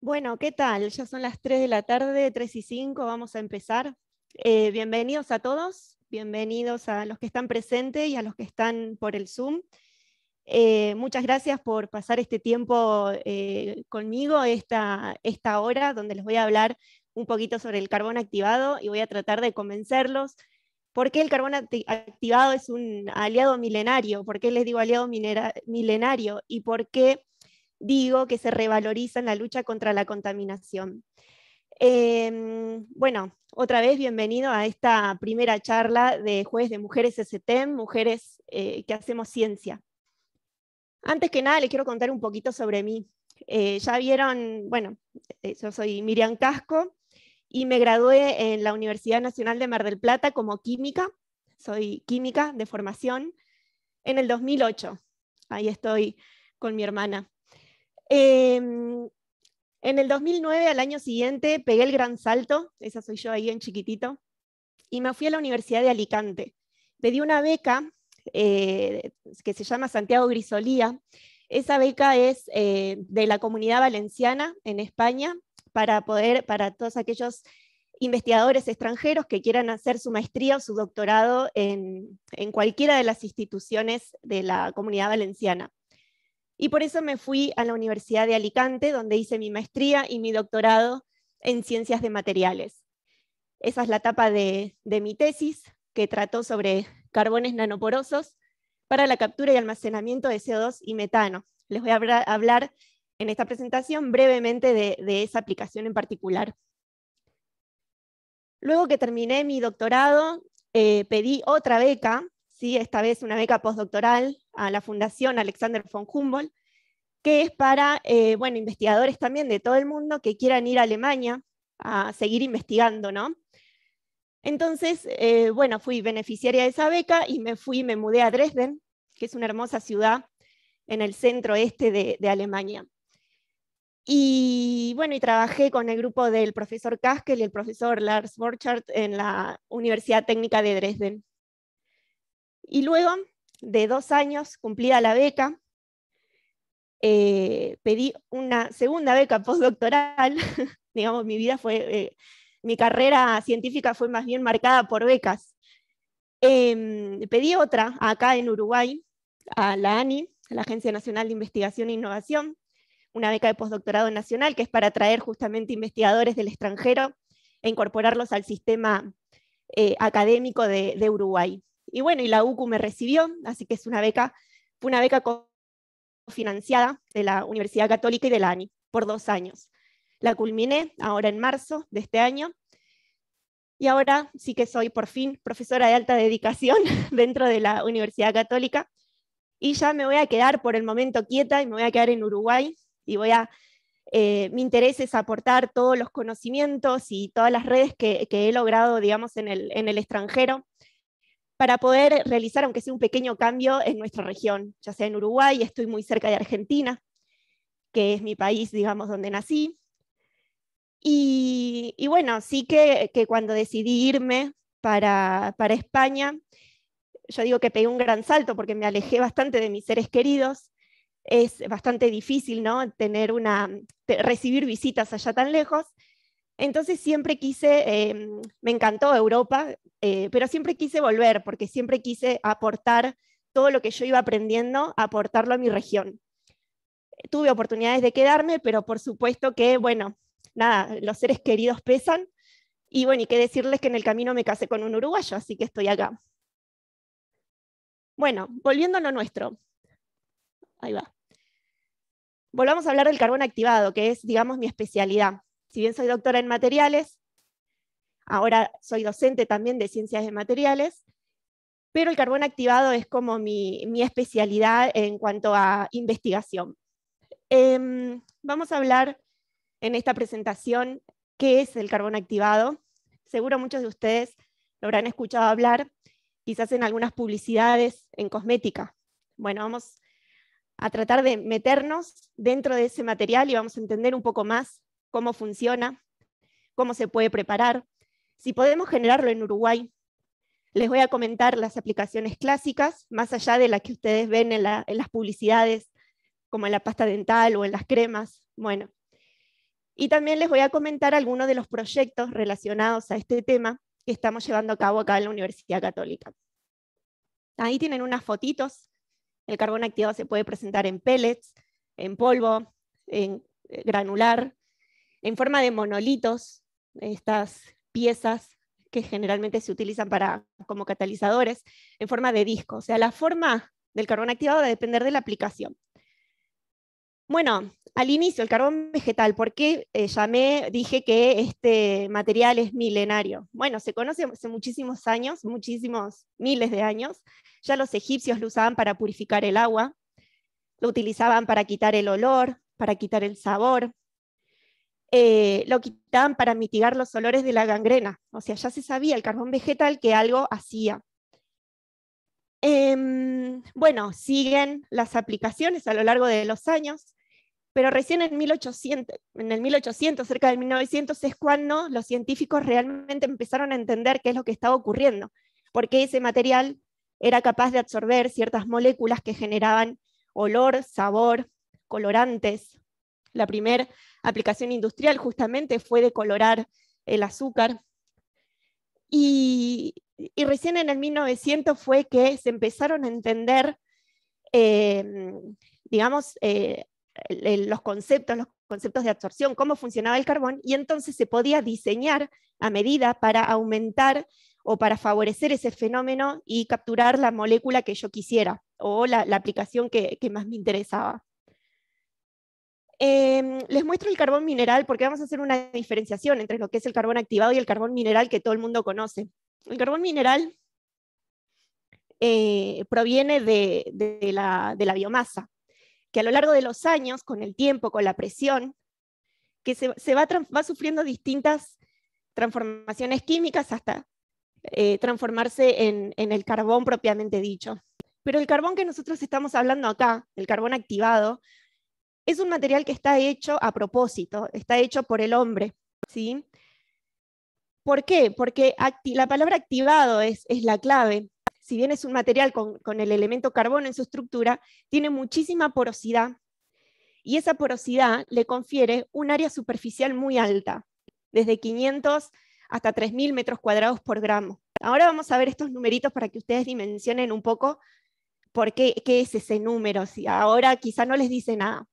Bueno, ¿qué tal? Ya son las 3 de la tarde, 3 y 5, vamos a empezar. Eh, bienvenidos a todos, bienvenidos a los que están presentes y a los que están por el Zoom. Eh, muchas gracias por pasar este tiempo eh, conmigo, esta hora donde les voy a hablar un poquito sobre el carbón activado y voy a tratar de convencerlos por qué el carbón activado es un aliado milenario, por qué les digo aliado milenario y por qué digo que se revaloriza en la lucha contra la contaminación. Em, bueno, otra vez bienvenido a esta primera charla de Jueves de Mujeres STEM, Mujeres eh, que hacemos ciencia. Antes que nada, les quiero contar un poquito sobre mí. Eh, ya vieron, bueno, eh, yo soy Miriam Casco, y me gradué en la Universidad Nacional de Mar del Plata como química. Soy química de formación en el 2008. Ahí estoy con mi hermana. Em, en el 2009, al año siguiente, pegué el gran salto, esa soy yo ahí en chiquitito, y me fui a la Universidad de Alicante. Pedí una beca eh, que se llama Santiago Grisolía. Esa beca es eh, de la comunidad valenciana en España para poder, para todos aquellos investigadores extranjeros que quieran hacer su maestría o su doctorado en, en cualquiera de las instituciones de la comunidad valenciana. Y por eso me fui a la Universidad de Alicante, donde hice mi maestría y mi doctorado en ciencias de materiales. Esa es la etapa de, de mi tesis, que trató sobre carbones nanoporosos para la captura y almacenamiento de CO2 y metano. Les voy a hablar en esta presentación brevemente de, esa aplicación en particular. Luego que terminé mi doctorado, eh, pedí otra beca, ¿sí? esta vez una beca postdoctoral a la Fundación Alexander von Humboldt, que es para eh, bueno, investigadores también de todo el mundo que quieran ir a Alemania a seguir investigando, ¿no? Entonces, eh, bueno, fui beneficiaria de esa beca y me fui, me mudé a Dresden, que es una hermosa ciudad en el centro este de Alemania. Y bueno, y trabajé con el grupo del profesor Kaskel y el profesor Lars Borchardt en la Universidad Técnica de Dresden. Y luego de dos años, cumplida la beca, eh, pedí una segunda beca postdoctoral. Digamos, mi vida fue, eh, mi carrera científica fue más bien marcada por becas. Em, pedí otra acá en Uruguay, a la ANI, la Agencia Nacional de Investigación e Innovación, una beca de postdoctorado nacional, que es para traer justamente investigadores del extranjero e incorporarlos al sistema eh, académico de, Uruguay. Y bueno, y la UCU me recibió, así que es una beca, fue una beca cofinanciada de la Universidad Católica y de la ANI por dos años. La culminé ahora en marzo de este año y ahora sí que soy por fin profesora de alta dedicación dentro de la Universidad Católica y ya me voy a quedar por el momento quieta y me voy a quedar en Uruguay y voy a, eh, mi interés es aportar todos los conocimientos y todas las redes que, he logrado, digamos, en el, extranjero para poder realizar, aunque sea un pequeño cambio en nuestra región, ya sea en Uruguay, estoy muy cerca de Argentina, que es mi país, digamos, donde nací. Y, bueno, sí que, cuando decidí irme para, para España, yo digo que pegué un gran salto porque me alejé bastante de mis seres queridos, es bastante difícil, ¿no? Tener una, mm, recibir visitas allá tan lejos. Entonces siempre quise, em, me encantó Europa, eh, pero siempre quise volver porque siempre quise aportar todo lo que yo iba aprendiendo, aportarlo a mi región. Tuve oportunidades de quedarme, pero por supuesto que, bueno, nada, los seres queridos pesan. Y bueno, y qué decirles que en el camino me casé con un uruguayo, así que estoy acá. Bueno, volviendo a lo nuestro. Ahí va. Volvamos a hablar del carbón activado, que es, digamos, mi especialidad. Si bien soy doctora en materiales, ahora soy docente también de ciencias de materiales, pero el carbón activado es como mi, mi especialidad en cuanto a investigación. Em, vamos a hablar en esta presentación qué es el carbón activado. Seguro muchos de ustedes lo habrán escuchado hablar, quizás en algunas publicidades en cosmética. Bueno, vamos a tratar de meternos dentro de ese material y vamos a entender un poco más cómo funciona, cómo se puede preparar. Si podemos generarlo en Uruguay, les voy a comentar las aplicaciones clásicas, más allá de las que ustedes ven en, las publicidades, como en la pasta dental o en las cremas. Bueno, y también les voy a comentar algunos de los proyectos relacionados a este tema que estamos llevando a cabo acá en la Universidad Católica. Ahí tienen unas fotitos el carbón activado se puede presentar en pellets, en polvo, en eh, granular, en forma de monolitos, estas piezas que generalmente se utilizan para, como catalizadores, en forma de disco. O sea, la forma del carbón activado va a depender de la aplicación. Bueno, al inicio, el carbón vegetal, ¿por qué eh, llamé, dije que este material es milenario? Bueno, se conoce hace muchísimos años, muchísimos miles de años. Ya los egipcios lo usaban para purificar el agua, lo utilizaban para quitar el olor, para quitar el sabor, eh, lo quitaban para mitigar los olores de la gangrena. O sea, ya se sabía el carbón vegetal que algo hacía. Em, bueno, siguen las aplicaciones a lo largo de los años pero recién en, 1800, el 1800, cerca del 1900, es cuando los científicos realmente empezaron a entender qué es lo que estaba ocurriendo, porque ese material era capaz de absorber ciertas moléculas que generaban olor, sabor, colorantes. La primera aplicación industrial justamente fue de colorar el azúcar. Y, recién en el 1900 fue que se empezaron a entender, eh, digamos, eh, los conceptos, los conceptos de absorción, cómo funcionaba el carbón, y entonces se podía diseñar a medida para aumentar o para favorecer ese fenómeno y capturar la molécula que yo quisiera o la, aplicación que, más me interesaba. Em, les muestro el carbón mineral porque vamos a hacer una diferenciación entre lo que es el carbón activado y el carbón mineral que todo el mundo conoce. El carbón mineral eh, proviene de la biomasa, que a lo largo de los años, con el tiempo, con la presión, que se, va, va, sufriendo distintas transformaciones químicas hasta eh, transformarse en, el carbón propiamente dicho. Pero el carbón que nosotros estamos hablando acá, el carbón activado, es un material que está hecho a propósito, está hecho por el hombre, ¿sí? ¿Por qué? Porque la palabra activado es, es la clave si bien es un material con, el elemento carbón en su estructura, tiene muchísima porosidad y esa porosidad le confiere un área superficial muy alta, desde 500 hasta 3.000 metros cuadrados por gramo. Ahora vamos a ver estos numeritos para que ustedes dimensionen un poco por qué, es ese número. Si ahora quizá no les dice nada.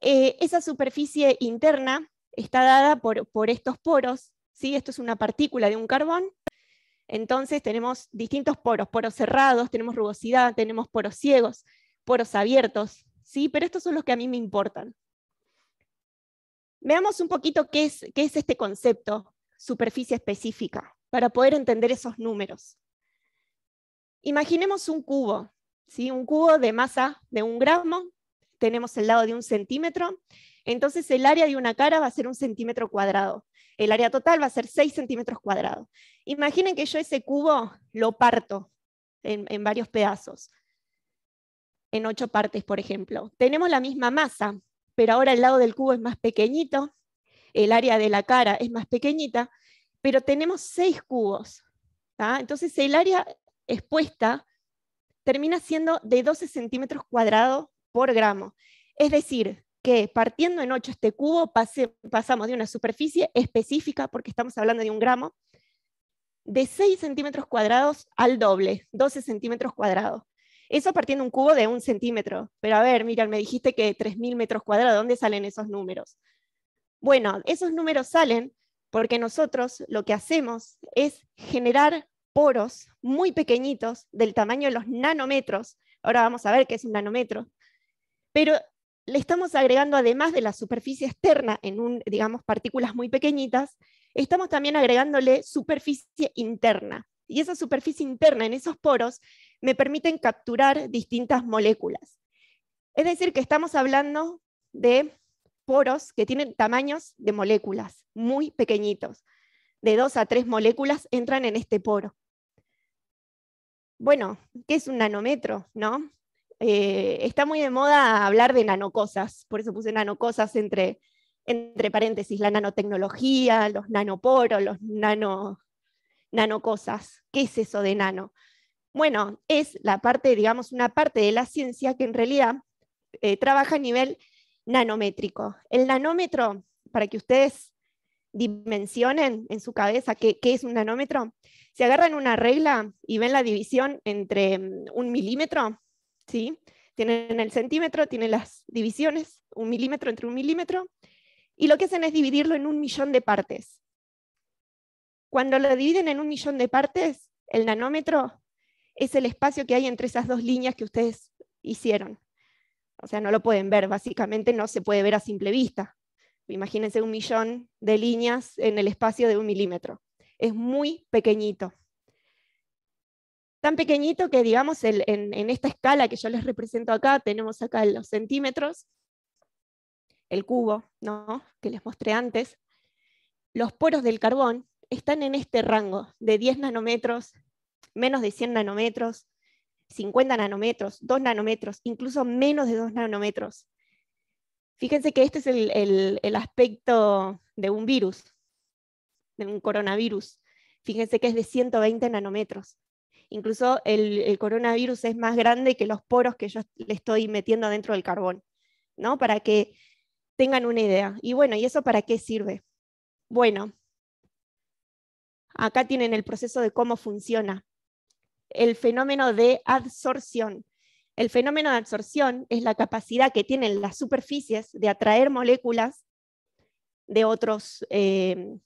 Eh, esa superficie interna está dada por, por estos poros. ¿sí? Esto es una partícula de un carbón entonces tenemos distintos poros, poros cerrados, tenemos rugosidad, tenemos poros ciegos, poros abiertos, ¿sí? Pero estos son los que a mí me importan. Veamos un poquito qué es, este concepto, superficie específica, para poder entender esos números. Imaginemos un cubo, ¿sí? un cubo de masa de un gramo, tenemos el lado de un centímetro, entonces el área de una cara va a ser un centímetro cuadrado el área total va a ser 6 centímetros cuadrados. Imaginen que yo ese cubo lo parto en, varios pedazos, en ocho partes, por ejemplo. Tenemos la misma masa, pero ahora el lado del cubo es más pequeñito, el área de la cara es más pequeñita, pero tenemos 6 cubos. Entonces el área expuesta termina siendo de 12 centímetros cuadrados por gramo. Es decir, que partiendo en 8 este cubo pasamos de una superficie específica, porque estamos hablando de un gramo, de 6 centímetros cuadrados al doble, 12 centímetros cuadrados. Eso partiendo un cubo de un centímetro. Pero a ver, mira me dijiste que 3.000 metros cuadrados, ¿dónde salen esos números? Bueno, esos números salen porque nosotros lo que hacemos es generar poros muy pequeñitos del tamaño de los nanómetros. Ahora vamos a ver qué es un nanómetro. Pero le estamos agregando, además de la superficie externa en un, digamos, partículas muy pequeñitas, estamos también agregándole superficie interna. Y esa superficie interna en esos poros me permiten capturar distintas moléculas. Es decir, que estamos hablando de poros que tienen tamaños de moléculas muy pequeñitos. De dos a tres moléculas entran en este poro. Bueno, ¿qué es un nanómetro? ¿no? Eh, está muy de moda hablar de nanocosas, por eso puse nanocosas entre, entre paréntesis, la nanotecnología, los nanoporos, los nanocosas. ¿Qué es eso de nano? Bueno, es la parte, digamos, una parte de la ciencia que en realidad eh, trabaja a nivel nanométrico. El nanómetro, para que ustedes dimensionen en su cabeza qué, qué, es un nanómetro, se agarran una regla y ven la división entre mm, un milímetro ¿sí? Tienen el centímetro, tienen las divisiones, un milímetro entre un milímetro, y lo que hacen es dividirlo en un millón de partes. Cuando lo dividen en un millón de partes, el nanómetro es el espacio que hay entre esas dos líneas que ustedes hicieron. O sea, no lo pueden ver, básicamente no se puede ver a simple vista. Imagínense un millón de líneas en el espacio de un milímetro. Es muy pequeñito tan pequeñito que, digamos, en, esta escala que yo les represento acá, tenemos acá los centímetros, el cubo, ¿no? Que les mostré antes. Los poros del carbón están en este rango de 10 nanómetros, menos de 100 nanómetros, 50 nanómetros, 2 nanómetros, incluso menos de 2 nanómetros. Fíjense que este es el, el aspecto de un virus, de un coronavirus. Fíjense que es de 120 nanómetros Incluso el, coronavirus es más grande que los poros que yo le estoy metiendo dentro del carbón, ¿no? Para que tengan una idea. Y bueno, ¿y eso para qué sirve? Bueno, acá tienen el proceso de cómo funciona. El fenómeno de adsorción. El fenómeno de absorción es la capacidad que tienen las superficies de atraer moléculas de otros eh,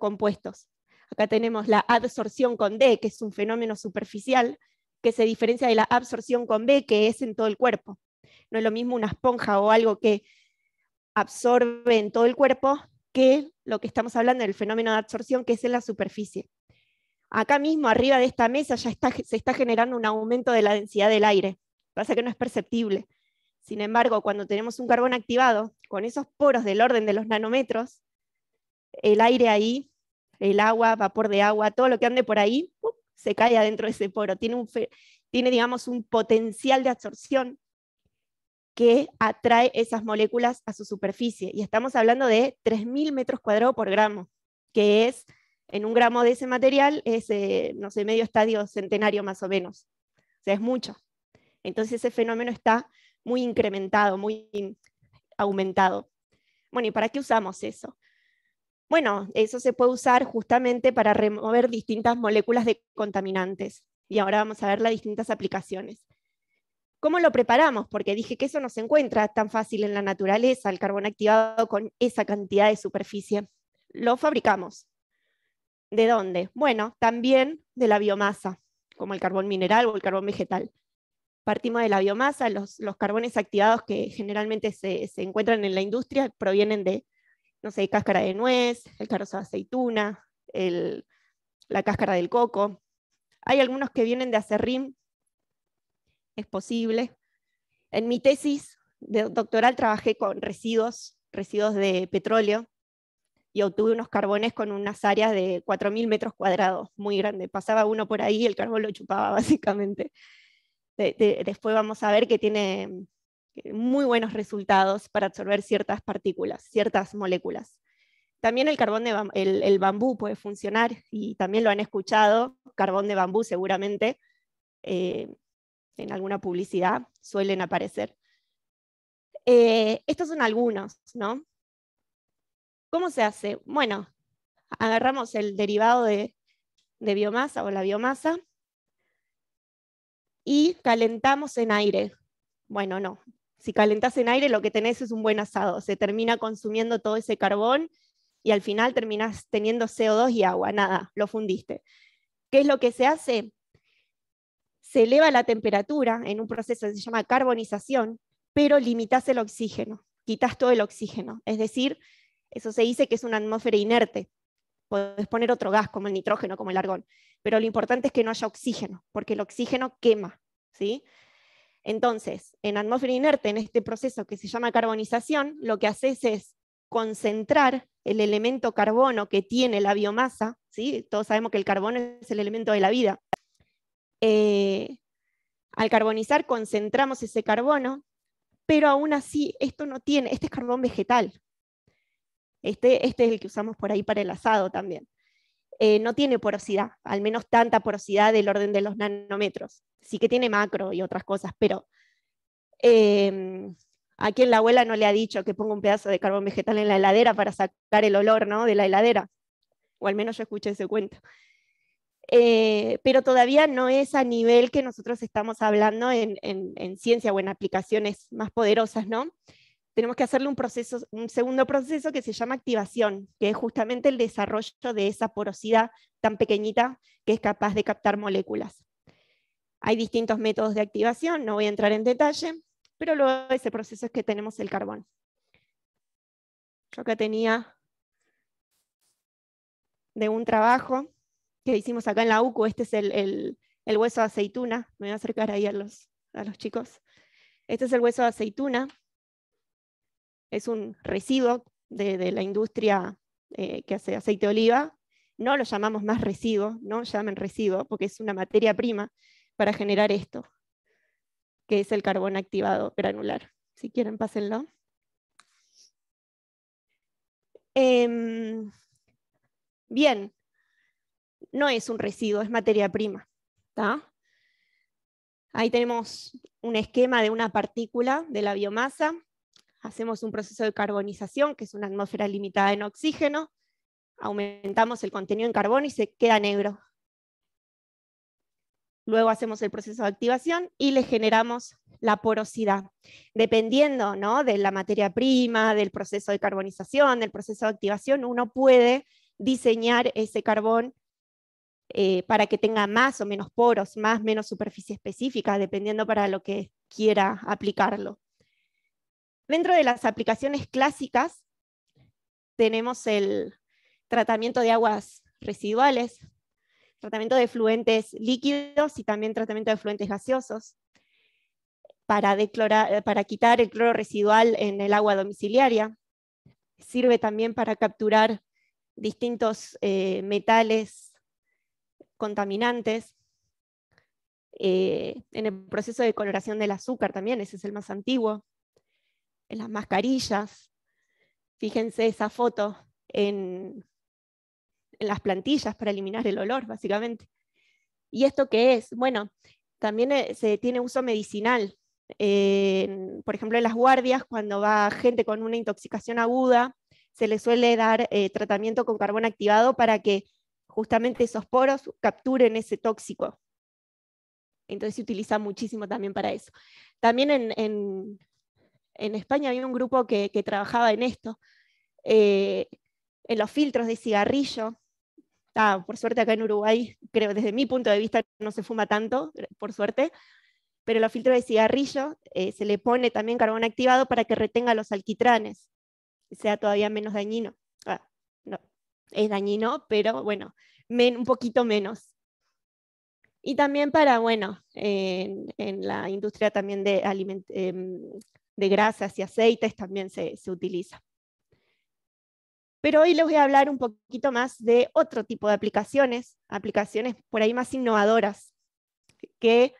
compuestos. Acá tenemos la absorción con D, que es un fenómeno superficial, que se diferencia de la absorción con B, que es en todo el cuerpo. No es lo mismo una esponja o algo que absorbe en todo el cuerpo que lo que estamos hablando del fenómeno de absorción, que es en la superficie. Acá mismo, arriba de esta mesa, ya se está generando un aumento de la densidad del aire. Pasa que no es perceptible. Sin embargo, cuando tenemos un carbón activado, con esos poros del orden de los nanómetros, el aire ahí el agua, vapor de agua, todo lo que ande por ahí, se cae adentro de ese poro. Tiene, un tiene, digamos, un potencial de absorción que atrae esas moléculas a su superficie. Y estamos hablando de 3.000 metros cuadrados por gramo, que es, en un gramo de ese material, es, eh, no sé, medio estadio centenario más o menos. O sea, es mucho. Entonces ese fenómeno está muy incrementado, muy aumentado. Bueno, ¿y para qué usamos eso? Bueno, eso se puede usar justamente para remover distintas moléculas de contaminantes. Y ahora vamos a ver las distintas aplicaciones. ¿Cómo lo preparamos? Porque dije que eso no se encuentra tan fácil en la naturaleza, el carbón activado con esa cantidad de superficie. Lo fabricamos. ¿De dónde? Bueno, también de la biomasa, como el carbón mineral o el carbón vegetal. Partimos de la biomasa, los, carbones activados que generalmente se encuentran en la industria provienen de no sé, cáscara de nuez, el carozo de aceituna, la cáscara del coco. Hay algunos que vienen de acerrín, es posible. En mi tesis doctoral trabajé con residuos, residuos de petróleo, y obtuve unos carbones con unas áreas de 4.000 metros cuadrados, muy grande. Pasaba uno por ahí y el carbón lo chupaba, básicamente. después vamos a ver que tiene eh, muy buenos resultados para absorber ciertas partículas, ciertas moléculas. También el carbón de el, bambú puede funcionar y también lo han escuchado, carbón de bambú seguramente eh, en alguna publicidad suelen aparecer. Eh, estos son algunos, ¿no? ¿Cómo se hace? Bueno, agarramos el derivado de, de biomasa o la biomasa y calentamos en aire. Bueno, no, si calentás en aire, lo que tenés es un buen asado. Se termina consumiendo todo ese carbón y al final terminás teniendo CO2 y agua. Nada, lo fundiste. ¿Qué es lo que se hace? Se eleva la temperatura en un proceso que se llama carbonización, pero limitas el oxígeno, quitas todo el oxígeno. Es decir, eso se dice que es una atmósfera inerte. Puedes poner otro gas como el nitrógeno, como el argón, pero lo importante es que no haya oxígeno, porque el oxígeno quema, ¿sí? Entonces, en atmósfera inerte, en este proceso que se llama carbonización, lo que haces es concentrar el elemento carbono que tiene la biomasa, todos sabemos que el carbono es el elemento de la vida. Eh, al carbonizar concentramos ese carbono, pero aún así esto no tiene, este es carbón vegetal. este, este es el que usamos por ahí para el asado también. Eh, no tiene porosidad, al menos tanta porosidad del orden de los nanómetros. Sí que tiene macro y otras cosas, pero em, a quien la abuela no le ha dicho que ponga un pedazo de carbón vegetal en la heladera para sacar el olor ¿no? de la heladera, o al menos yo escuché ese cuento. Eh, pero todavía no es a nivel que nosotros estamos hablando en, en ciencia o en aplicaciones más poderosas, ¿no? tenemos que hacerle un proceso, un segundo proceso que se llama activación, que es justamente el desarrollo de esa porosidad tan pequeñita que es capaz de captar moléculas. Hay distintos métodos de activación, no voy a entrar en detalle, pero luego ese proceso es que tenemos el carbón. Yo acá tenía de un trabajo que hicimos acá en la UCO este es el, hueso de aceituna, me voy a acercar ahí a a los chicos. Este es el hueso de aceituna, es un residuo de, la industria eh, que hace aceite de oliva. No lo llamamos más residuo, no llamen residuo, porque es una materia prima para generar esto, que es el carbón activado granular. Si quieren, pásenlo. Em, bien, no es un residuo, es materia prima. Ahí tenemos un esquema de una partícula de la biomasa hacemos un proceso de carbonización, que es una atmósfera limitada en oxígeno, aumentamos el contenido en carbono y se queda negro. Luego hacemos el proceso de activación y le generamos la porosidad. Dependiendo ¿no? de la materia prima, del proceso de carbonización, del proceso de activación, uno puede diseñar ese carbón eh, para que tenga más o menos poros, más o menos superficie específica, dependiendo para lo que quiera aplicarlo. Dentro de las aplicaciones clásicas tenemos el tratamiento de aguas residuales, tratamiento de fluentes líquidos y también tratamiento de fluentes gaseosos para, para quitar el cloro residual en el agua domiciliaria. Sirve también para capturar distintos eh, metales contaminantes. Eh, en el proceso de coloración del azúcar también, ese es el más antiguo en las mascarillas. Fíjense esa foto en, las plantillas para eliminar el olor, básicamente. ¿Y esto qué es? Bueno, también eh, se tiene uso medicinal. por ejemplo, en las guardias, cuando va gente con una intoxicación aguda, se le suele dar eh, tratamiento con carbón activado para que justamente esos poros capturen ese tóxico. Entonces se utiliza muchísimo también para eso. También en en España había un grupo que, trabajaba en esto, eh, en los filtros de cigarrillo. Ah, por suerte acá en Uruguay, creo desde mi punto de vista no se fuma tanto, por suerte, pero los filtros de cigarrillo eh, se le pone también carbón activado para que retenga los alquitranes, sea todavía menos dañino. Ah, no, es dañino, pero bueno, un poquito menos. Y también para, bueno, en, la industria también de alimentos em, de grasas y aceites también se, se utiliza. Pero hoy les voy a hablar un poquito más de otro tipo de aplicaciones, aplicaciones por ahí más innovadoras, que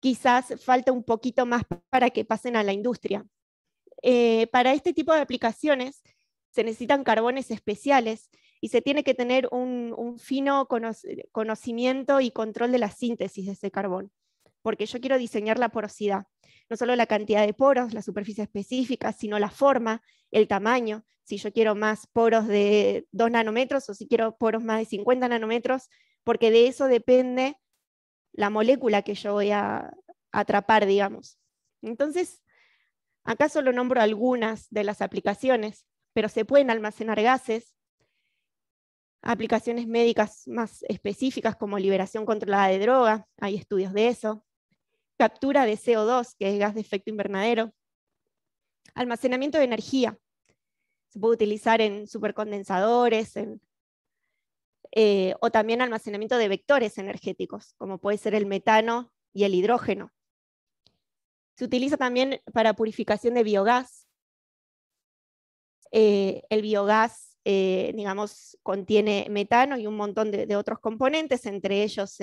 quizás falta un poquito más para que pasen a la industria. Eh, para este tipo de aplicaciones se necesitan carbones especiales y se tiene que tener un, fino conocimiento y control de la síntesis de ese carbón, porque yo quiero diseñar la porosidad no solo la cantidad de poros, la superficie específica, sino la forma, el tamaño, si yo quiero más poros de 2 nanómetros o si quiero poros más de 50 nanómetros, porque de eso depende la molécula que yo voy a atrapar, digamos. Entonces, acá solo nombro algunas de las aplicaciones, pero se pueden almacenar gases, aplicaciones médicas más específicas como liberación controlada de droga, hay estudios de eso, captura de CO2, que es gas de efecto invernadero, almacenamiento de energía. Se puede utilizar en supercondensadores eh, o también almacenamiento de vectores energéticos, como puede ser el metano y el hidrógeno. Se utiliza también para purificación de biogás. Eh, el biogás, eh, digamos, contiene metano y un montón de otros componentes, entre ellos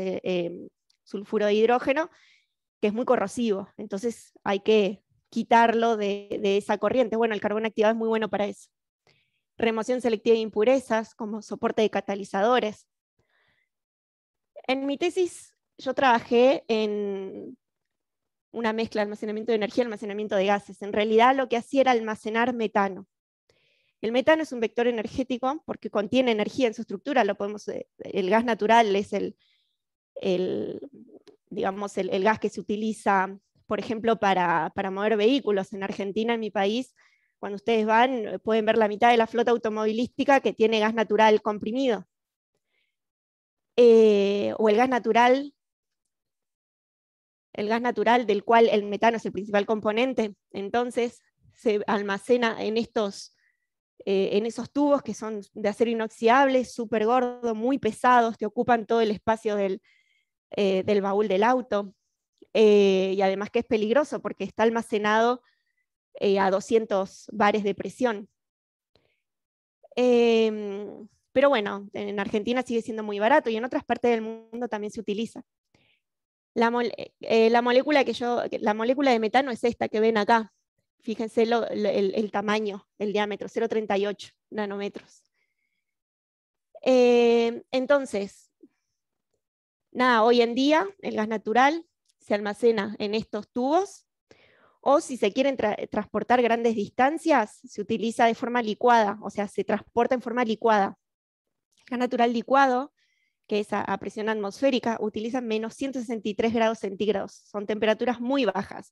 sulfuro de hidrógeno, es muy corrosivo, entonces hay que quitarlo de, esa corriente. Bueno, el carbón activado es muy bueno para eso. Remoción selectiva de impurezas como soporte de catalizadores. En mi tesis yo trabajé en una mezcla de almacenamiento de energía y almacenamiento de gases. En realidad lo que hacía era almacenar metano. El metano es un vector energético porque contiene energía en su estructura, lo podemos, eh, el gas natural es el, digamos, el, gas que se utiliza, por ejemplo, para, mover vehículos en Argentina, en mi país, cuando ustedes van, eh, pueden ver la mitad de la flota automovilística que tiene gas natural comprimido. Eh, o el gas natural, el gas natural del cual el metano es el principal componente, entonces se almacena en estos, eh, en esos tubos que son de acero inoxidable, súper gordo, muy pesados, que ocupan todo el espacio del, eh, del baúl del auto. Eh, y además que es peligroso porque está almacenado eh, a 200 bares de presión. Em, pero bueno, en Argentina sigue siendo muy barato y en otras partes del mundo también se utiliza. La, molécula, que yo, la molécula de metano es esta que ven acá. Fíjense el, tamaño, el diámetro, 0,38 nanómetros. Em, entonces, Nada, hoy en día el gas natural se almacena en estos tubos o si se quieren transportar grandes distancias, se utiliza de forma licuada, o sea, se transporta en forma licuada. El gas natural licuado, que es a presión atmosférica, utiliza menos 163 grados centígrados, son temperaturas muy bajas.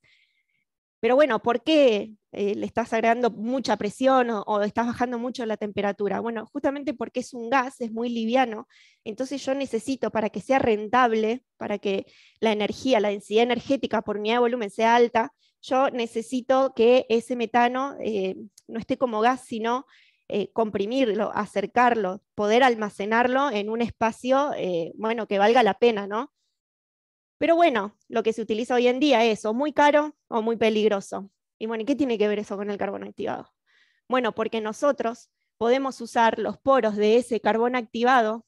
Pero bueno, ¿por qué eh, le estás agregando mucha presión o, estás bajando mucho la temperatura? Bueno, justamente porque es un gas, es muy liviano, entonces yo necesito para que sea rentable, para que la energía, la densidad energética por unidad de volumen sea alta, yo necesito que ese metano eh, no esté como gas, sino eh, comprimirlo, acercarlo, poder almacenarlo en un espacio, bueno, que valga la pena, ¿no? Pero bueno, lo que se utiliza hoy en día es o muy caro o muy peligroso. Y bueno, qué tiene que ver eso con el carbono activado? Bueno, porque nosotros podemos usar los poros de ese carbono activado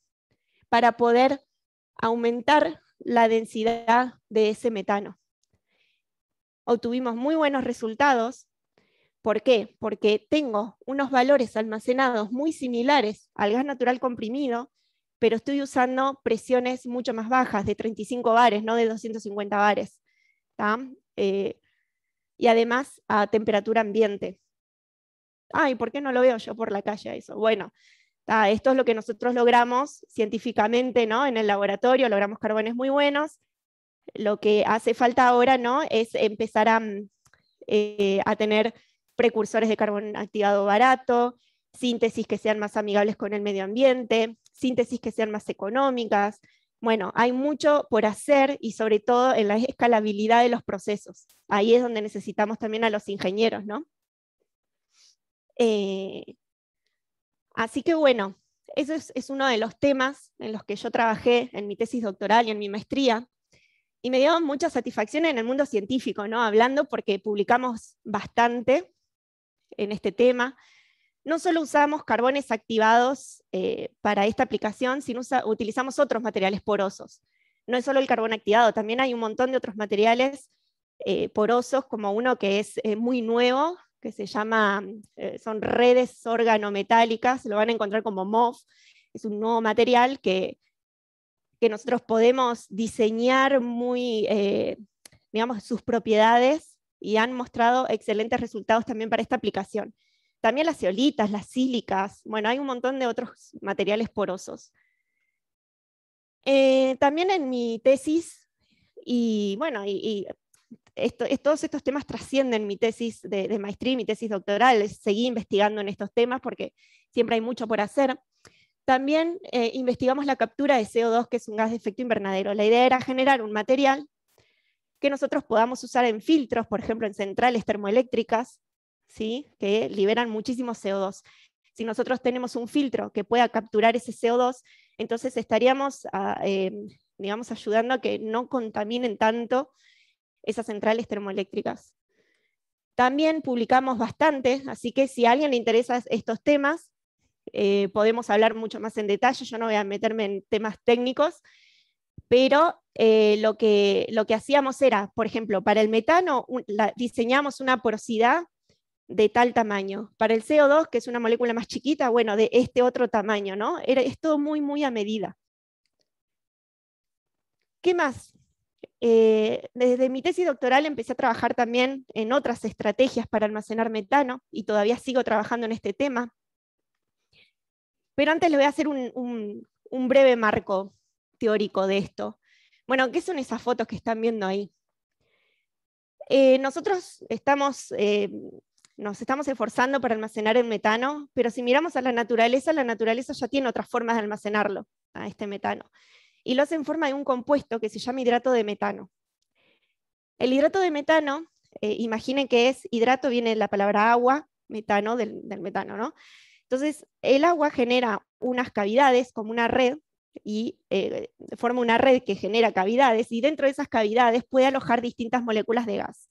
para poder aumentar la densidad de ese metano. Obtuvimos muy buenos resultados. ¿Por qué? Porque tengo unos valores almacenados muy similares al gas natural comprimido pero estoy usando presiones mucho más bajas, de 35 bares, no de 250 bares. Eh, y además a temperatura ambiente. Ay, ¿por qué no lo veo yo por la calle eso? Bueno, esto es lo que nosotros logramos científicamente ¿no? en el laboratorio, logramos carbones muy buenos. Lo que hace falta ahora ¿no? es empezar a, mm, eh, a tener precursores de carbón activado barato, síntesis que sean más amigables con el medio ambiente, síntesis que sean más económicas. Bueno, hay mucho por hacer y sobre todo en la escalabilidad de los procesos. Ahí es donde necesitamos también a los ingenieros, ¿no? Eh, así que bueno, eso es, es, uno de los temas en los que yo trabajé en mi tesis doctoral y en mi maestría. Y me dio mucha satisfacción en el mundo científico, ¿no? Hablando porque publicamos bastante en este tema. No solo usamos carbones activados eh, para esta aplicación, sino utilizamos otros materiales porosos. No es solo el carbón activado, también hay un montón de otros materiales eh, porosos, como uno que es eh, muy nuevo, que se llama, son redes organometálicas, lo van a encontrar como MOF, es un nuevo material que, que nosotros podemos diseñar muy, digamos, sus propiedades y han mostrado excelentes resultados también para esta aplicación. También las ceolitas, las sílicas, bueno, hay un montón de otros materiales porosos. Eh, también en mi tesis, y bueno, y, esto, es, todos estos temas trascienden mi tesis de, maestría mi tesis doctoral, seguí investigando en estos temas porque siempre hay mucho por hacer. También eh, investigamos la captura de CO2, que es un gas de efecto invernadero. La idea era generar un material que nosotros podamos usar en filtros, por ejemplo, en centrales termoeléctricas, que liberan muchísimo CO2. Si nosotros tenemos un filtro que pueda capturar ese CO2, entonces estaríamos ah, em, digamos, ayudando a que no contaminen tanto esas centrales termoeléctricas. También publicamos bastante, así que si a alguien le interesan estos temas, eh, podemos hablar mucho más en detalle, yo no voy a meterme en temas técnicos, pero eh, lo, que, lo que hacíamos era, por ejemplo, para el metano diseñamos una porosidad de tal tamaño. Para el CO2, que es una molécula más chiquita, bueno, de este otro tamaño, ¿no? es todo muy, muy a medida. ¿Qué más? Eh, desde mi tesis doctoral empecé a trabajar también en otras estrategias para almacenar metano y todavía sigo trabajando en este tema. Pero antes le voy a hacer un, breve marco teórico de esto. Bueno, ¿qué son esas fotos que están viendo ahí? Eh, nosotros estamos eh, nos estamos esforzando para almacenar el metano, pero si miramos a la naturaleza, la naturaleza ya tiene otras formas de almacenarlo, a este metano. Y lo hace en forma de un compuesto que se llama hidrato de metano. El hidrato de metano, eh, imaginen que es hidrato, viene de la palabra agua, metano, del, metano, ¿no? Entonces, el agua genera unas cavidades como una red y eh, forma una red que genera cavidades y dentro de esas cavidades puede alojar distintas moléculas de gas.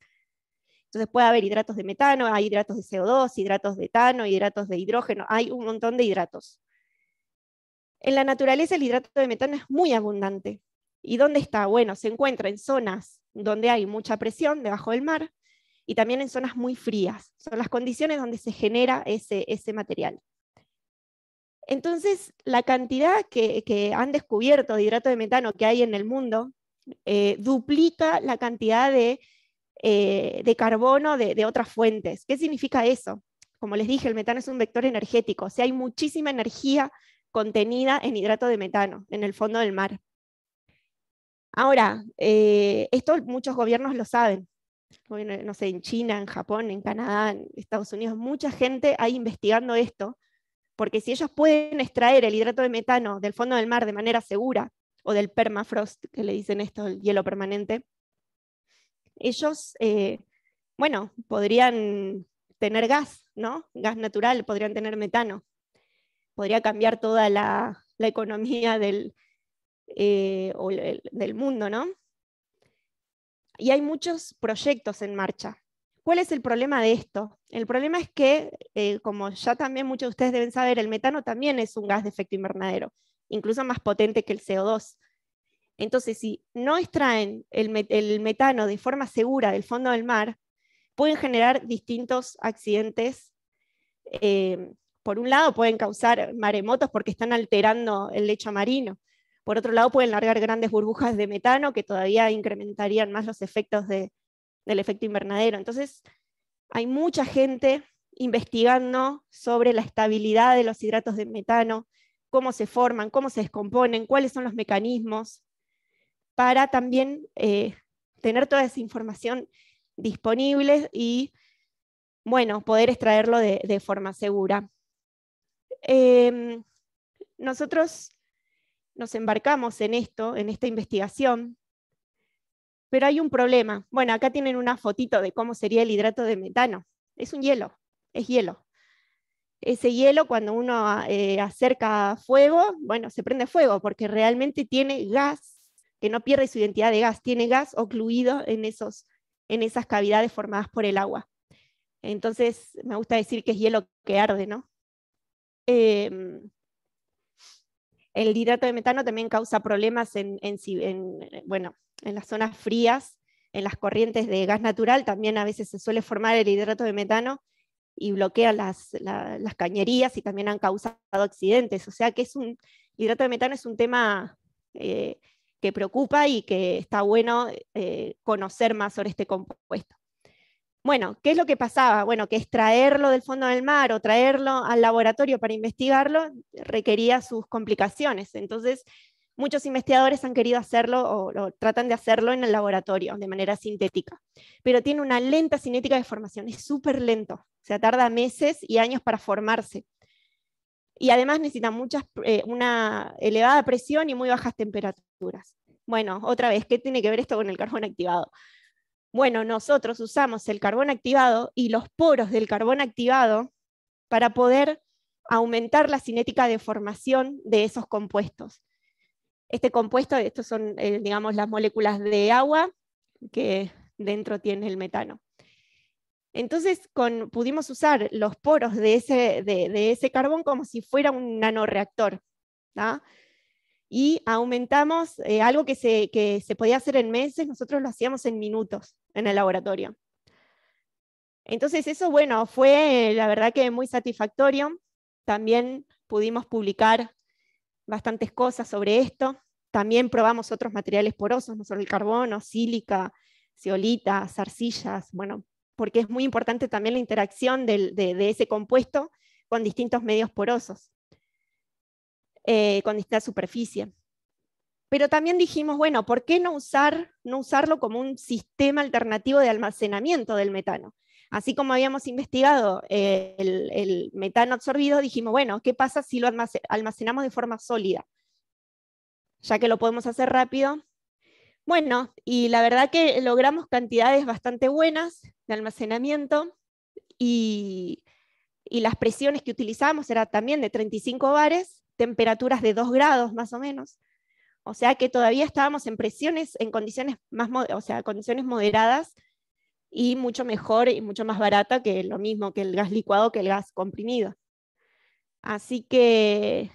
Entonces puede haber hidratos de metano, hay hidratos de CO2, hidratos de etano, hidratos de hidrógeno, hay un montón de hidratos. En la naturaleza el hidrato de metano es muy abundante. ¿Y dónde está? Bueno, se encuentra en zonas donde hay mucha presión debajo del mar y también en zonas muy frías. Son las condiciones donde se genera ese, ese material. Entonces, la cantidad que, han descubierto de hidrato de metano que hay en el mundo eh, duplica la cantidad de eh, de carbono de, otras fuentes. ¿Qué significa eso? Como les dije, el metano es un vector energético, si hay muchísima energía contenida en hidrato de metano, en el fondo del mar. Ahora, eh, esto muchos gobiernos lo saben. no sé, en China, en Japón, en Canadá, en Estados Unidos, mucha gente ahí investigando esto, porque si ellos pueden extraer el hidrato de metano del fondo del mar de manera segura, o del permafrost, que le dicen esto, el hielo permanente, ellos, eh, bueno, podrían tener gas, ¿no? Gas natural, podrían tener metano. Podría cambiar toda la, economía eh, del, mundo, ¿no? Y hay muchos proyectos en marcha. ¿Cuál es el problema de esto? El problema es que, eh, como ya también muchos de ustedes deben saber, el metano también es un gas de efecto invernadero, incluso más potente que el CO2. Entonces, si no extraen el, metano de forma segura del fondo del mar, pueden generar distintos accidentes. Eh, por un lado, pueden causar maremotos porque están alterando el lecho marino. Por otro lado, pueden largar grandes burbujas de metano que todavía incrementarían más los efectos del efecto invernadero. Entonces, hay mucha gente investigando sobre la estabilidad de los hidratos de metano, cómo se forman, cómo se descomponen, cuáles son los mecanismos para también eh, tener toda esa información disponible y, bueno, poder extraerlo de, forma segura. Em, nosotros nos embarcamos en esto, en esta investigación, pero hay un problema. Bueno, acá tienen una fotito de cómo sería el hidrato de metano. Es un hielo, es hielo. Ese hielo cuando uno eh, acerca fuego, bueno, se prende fuego porque realmente tiene gas que no pierde su identidad de gas, tiene gas ocluido en, esos, en esas cavidades formadas por el agua. Entonces, me gusta decir que es hielo que arde, ¿no? Em, el hidrato de metano también causa problemas en, bueno, en las zonas frías, en las corrientes de gas natural, también a veces se suele formar el hidrato de metano y bloquea las, cañerías y también han causado accidentes. O sea que es un, el hidrato de metano es un tema eh, que preocupa y que está bueno eh, conocer más sobre este compuesto. Bueno, ¿qué es lo que pasaba? Bueno, que extraerlo del fondo del mar o traerlo al laboratorio para investigarlo requería sus complicaciones. Entonces, muchos investigadores han querido hacerlo o, o, tratan de hacerlo en el laboratorio de manera sintética, pero tiene una lenta cinética de formación, es súper lento, o sea, tarda meses y años para formarse y además necesitan muchas, eh, una elevada presión y muy bajas temperaturas. Bueno, otra vez, ¿qué tiene que ver esto con el carbón activado? Bueno, nosotros usamos el carbón activado y los poros del carbón activado para poder aumentar la cinética de formación de esos compuestos. Este compuesto, estos son, eh, digamos, las moléculas de agua que dentro tiene el metano. Entonces pudimos usar los poros de ese, carbón como si fuera un nanoreactor. Y aumentamos eh, algo que se, podía hacer en meses, nosotros lo hacíamos en minutos en el laboratorio. Entonces eso, bueno, fue la verdad que muy satisfactorio. También pudimos publicar bastantes cosas sobre esto. También probamos otros materiales porosos, no solo el carbono, sílica, ciolita, arcillas, bueno, porque es muy importante también la interacción de, ese compuesto con distintos medios porosos, eh, con esta superficie. Pero también dijimos, bueno, ¿por qué no, no usarlo como un sistema alternativo de almacenamiento del metano? Así como habíamos investigado eh, el, el, metano absorbido, dijimos, bueno, ¿qué pasa si lo almacenamos de forma sólida? Ya que lo podemos hacer rápido, bueno, y la verdad que logramos cantidades bastante buenas de almacenamiento y, las presiones que utilizamos eran también de 35 bares, temperaturas de 2 grados más o menos. O sea que todavía estábamos en presiones, en condiciones más, o sea, condiciones moderadas y mucho mejor y mucho más barata que lo mismo que el gas licuado que el gas comprimido. Así que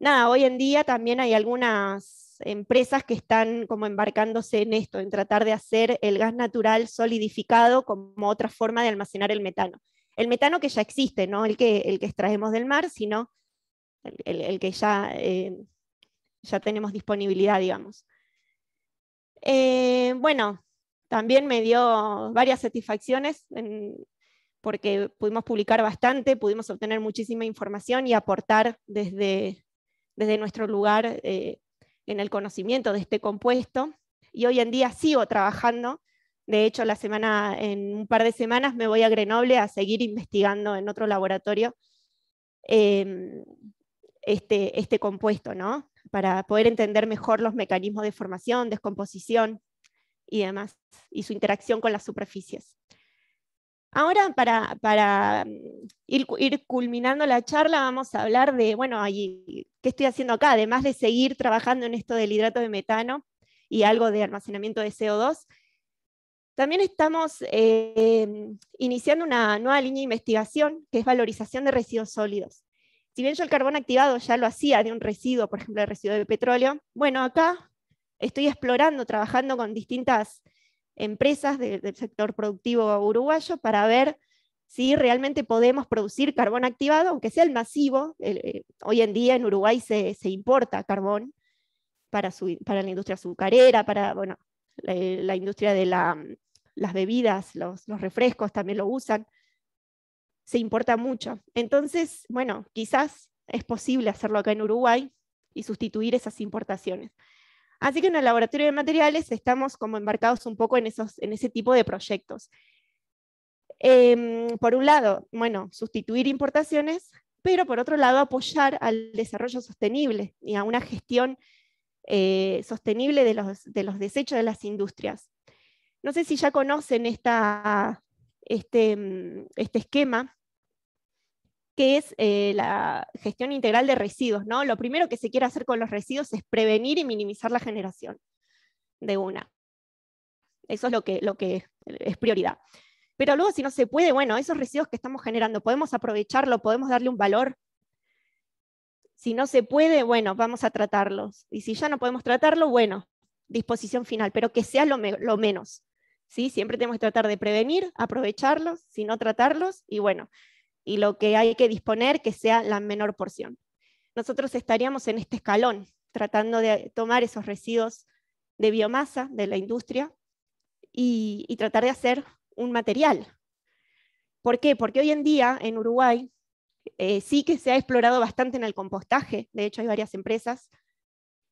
nada, hoy en día también hay algunas empresas que están como embarcándose en esto, en tratar de hacer el gas natural solidificado como otra forma de almacenar el metano. El metano que ya existe, no el que, el que extraemos del mar, sino el, que ya, eh, ya tenemos disponibilidad, digamos. Eh, bueno, también me dio varias satisfacciones porque pudimos publicar bastante, pudimos obtener muchísima información y aportar desde, desde nuestro lugar eh, en el conocimiento de este compuesto y hoy en día sigo trabajando. De hecho, la semana, en un par de semanas me voy a Grenoble a seguir investigando en otro laboratorio em, este, este compuesto, ¿no? para poder entender mejor los mecanismos de formación, descomposición y demás, y su interacción con las superficies. Ahora, para, mm, ir, culminando la charla, vamos a hablar de, bueno, ¿qué estoy haciendo acá? Además de seguir trabajando en esto del hidrato de metano y algo de almacenamiento de CO2, también estamos eh, mm, iniciando una nueva línea de investigación, que es valorización de residuos sólidos. Si bien yo el carbón activado ya lo hacía de un residuo, por ejemplo, de residuo de petróleo, bueno, acá estoy explorando, trabajando con distintas empresas del sector productivo uruguayo para ver si realmente podemos producir carbón activado, aunque sea el masivo. Eh, hoy en día en Uruguay se, importa carbón para, la industria azucarera, para bueno, la, industria de las bebidas, los, los refrescos también lo usan. Se importa mucho. Entonces, bueno, quizás es posible hacerlo acá en Uruguay y sustituir esas importaciones. Así que en el laboratorio de materiales estamos como embarcados un poco en, esos, en ese tipo de proyectos. Em, por un lado, bueno, sustituir importaciones, pero por otro lado apoyar al desarrollo sostenible y a una gestión eh, sostenible de los, desechos de las industrias. No sé si ya conocen esta, este, mm, este esquema que es eh, la gestión integral de residuos. ¿no? Lo primero que se quiere hacer con los residuos es prevenir y minimizar la generación de una. Eso es lo que, lo que es prioridad. Pero luego, si no se puede, bueno, esos residuos que estamos generando, podemos aprovecharlo, podemos darle un valor. Si no se puede, bueno, vamos a tratarlos. Y si ya no podemos tratarlo, bueno, disposición final, pero que sea lo, lo menos. ¿sí? Siempre tenemos que tratar de prevenir, aprovecharlos, si no tratarlos, y bueno, y lo que hay que disponer que sea la menor porción. Nosotros estaríamos en este escalón, tratando de tomar esos residuos de biomasa de la industria y, tratar de hacer un material. ¿Por qué? Porque hoy en día en Uruguay eh, sí que se ha explorado bastante en el compostaje, de hecho hay varias empresas.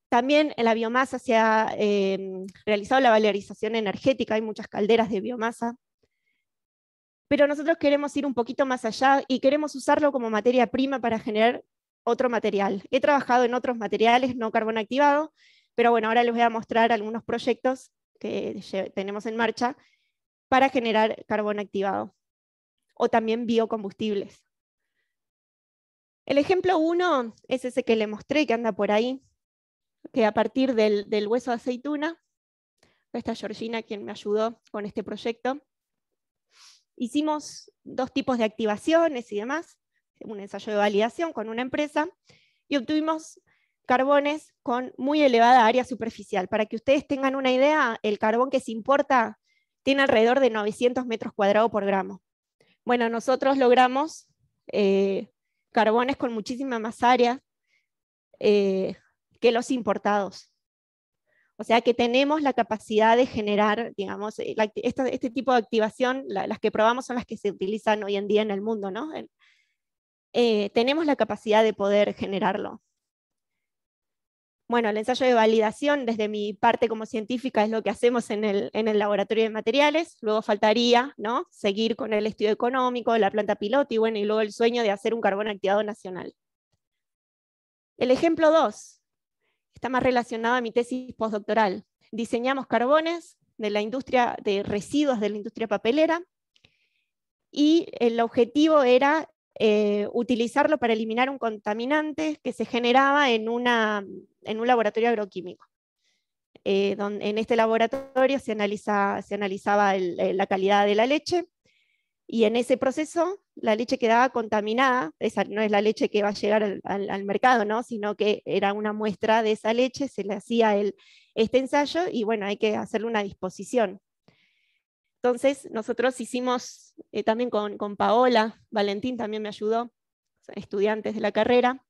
También en la biomasa se ha eh, realizado la valorización energética, hay muchas calderas de biomasa pero nosotros queremos ir un poquito más allá y queremos usarlo como materia prima para generar otro material. He trabajado en otros materiales no carbón activado, pero bueno, ahora les voy a mostrar algunos proyectos que tenemos en marcha para generar carbón activado o también biocombustibles. El ejemplo uno es ese que le mostré que anda por ahí, que a partir del, del hueso de aceituna, esta Georgina quien me ayudó con este proyecto, Hicimos dos tipos de activaciones y demás, un ensayo de validación con una empresa, y obtuvimos carbones con muy elevada área superficial. Para que ustedes tengan una idea, el carbón que se importa tiene alrededor de 900 metros cuadrados por gramo. Bueno, nosotros logramos eh, carbones con muchísima más área eh, que los importados. O sea que tenemos la capacidad de generar, digamos, eh, este tipo de activación, las que probamos son las que se utilizan hoy en día en el mundo, ¿no? Eh, tenemos la capacidad de poder generarlo. Bueno, el ensayo de validación desde mi parte como científica es lo que hacemos en el, en el laboratorio de materiales, luego faltaría ¿no? seguir con el estudio económico, la planta piloto y bueno, y luego el sueño de hacer un carbón activado nacional. El ejemplo 2, más relacionado a mi tesis postdoctoral. Diseñamos carbones de la industria de residuos de la industria papelera y el objetivo era eh, utilizarlo para eliminar un contaminante que se generaba en, en un laboratorio agroquímico. Eh, donde, en este laboratorio se, analiza, se analizaba eh, la calidad de la leche y en ese proceso la leche quedaba contaminada, esa no es la leche que va a llegar al, mercado, ¿no? sino que era una muestra de esa leche, se le hacía el, este ensayo y bueno, hay que hacerle una disposición. Entonces, nosotros hicimos eh, también con, Paola, Valentín también me ayudó, estudiantes de la carrera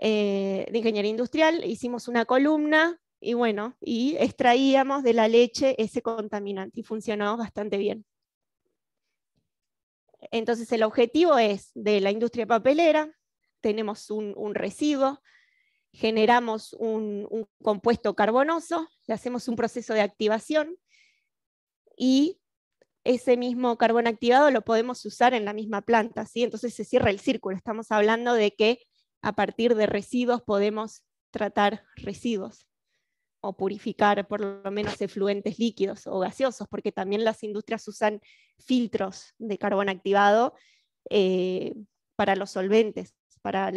eh, de ingeniería industrial, e hicimos una columna y bueno, y extraíamos de la leche ese contaminante y funcionó bastante bien. Entonces el objetivo es de la industria papelera, tenemos un, residuo, generamos un, compuesto carbonoso, le hacemos un proceso de activación y ese mismo carbón activado lo podemos usar en la misma planta, entonces se cierra el círculo, estamos hablando de que a partir de residuos podemos tratar residuos o purificar por lo menos efluentes líquidos o gaseosos, porque también las industrias usan filtros de carbón activado eh, para los solventes, para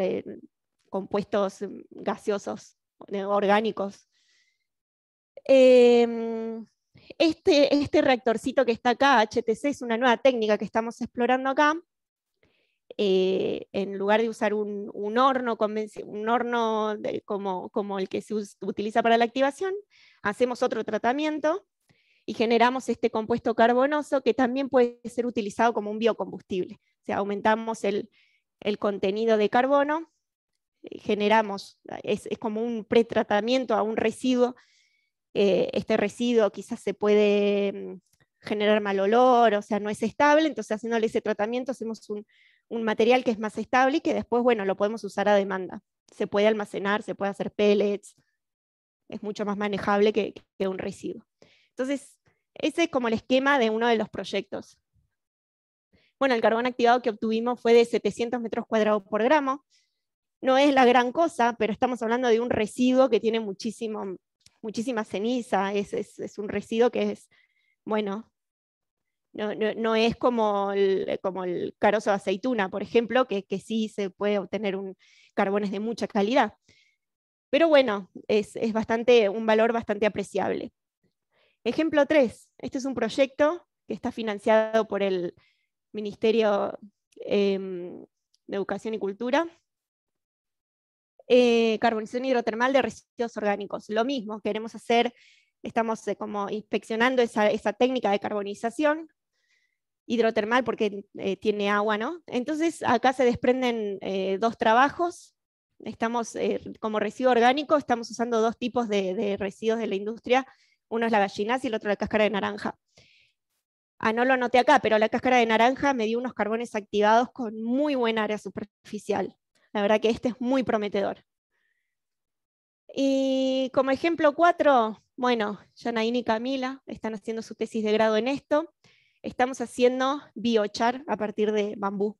compuestos mm, gaseosos eh, orgánicos. Em, este, este reactorcito que está acá, HTC, es una nueva técnica que estamos explorando acá, eh, en lugar de usar un, horno, un horno como, el que se utiliza para la activación, hacemos otro tratamiento y generamos este compuesto carbonoso que también puede ser utilizado como un biocombustible. O sea, aumentamos el, contenido de carbono, eh, generamos, es, como un pretratamiento a un residuo. Eh, este residuo quizás se puede mm, generar mal olor, o sea, no es estable, entonces haciéndole ese tratamiento hacemos un, material que es más estable y que después, bueno, lo podemos usar a demanda. Se puede almacenar, se puede hacer pellets, es mucho más manejable que, un residuo. Entonces, ese es como el esquema de uno de los proyectos. Bueno, el carbón activado que obtuvimos fue de 700 metros cuadrados por gramo. No es la gran cosa, pero estamos hablando de un residuo que tiene muchísimo, muchísima ceniza. es un residuo que es, bueno, no, es como el, carozo de aceituna, por ejemplo, que, sí se puede obtener un, carbones de mucha calidad. Pero bueno, es, bastante, un valor bastante apreciable. Ejemplo 3. Este es un proyecto que está financiado por el Ministerio em, de Educación y Cultura. Eh, carbonización hidrotermal de residuos orgánicos. Lo mismo, queremos hacer, estamos eh, como inspeccionando esa técnica de carbonización hidrotermal porque eh, tiene agua, ¿no? Entonces acá se desprenden eh, dos trabajos. Estamos, eh, como residuo orgánico, estamos usando dos tipos de, residuos de la industria. Uno es la gallinaza y el otro la cáscara de naranja. Ah, no lo noté acá, pero la cáscara de naranja me dio unos carbones activados con muy buena área superficial. La verdad que este es muy prometedor. Y como ejemplo cuatro, bueno, Janaín y Camila están haciendo su tesis de grado en esto estamos haciendo biochar a partir de bambú.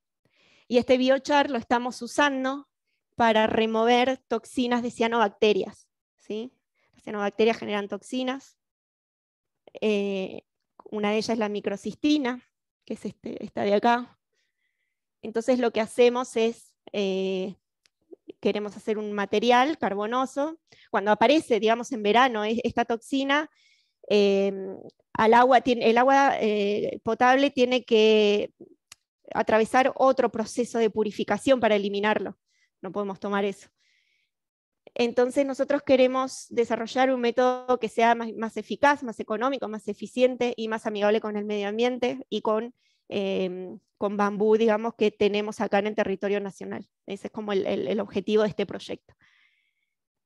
Y este biochar lo estamos usando para remover toxinas de cianobacterias. ¿sí? Las cianobacterias generan toxinas. Eh, una de ellas es la microcistina, que es este, esta de acá. Entonces lo que hacemos es, eh, queremos hacer un material carbonoso. Cuando aparece, digamos, en verano esta toxina, eh, el agua eh, potable tiene que atravesar otro proceso de purificación para eliminarlo. No podemos tomar eso. Entonces nosotros queremos desarrollar un método que sea más, eficaz, más económico, más eficiente y más amigable con el medio ambiente y con, em, bambú, digamos, que tenemos acá en el territorio nacional. Ese es como el objetivo de este proyecto.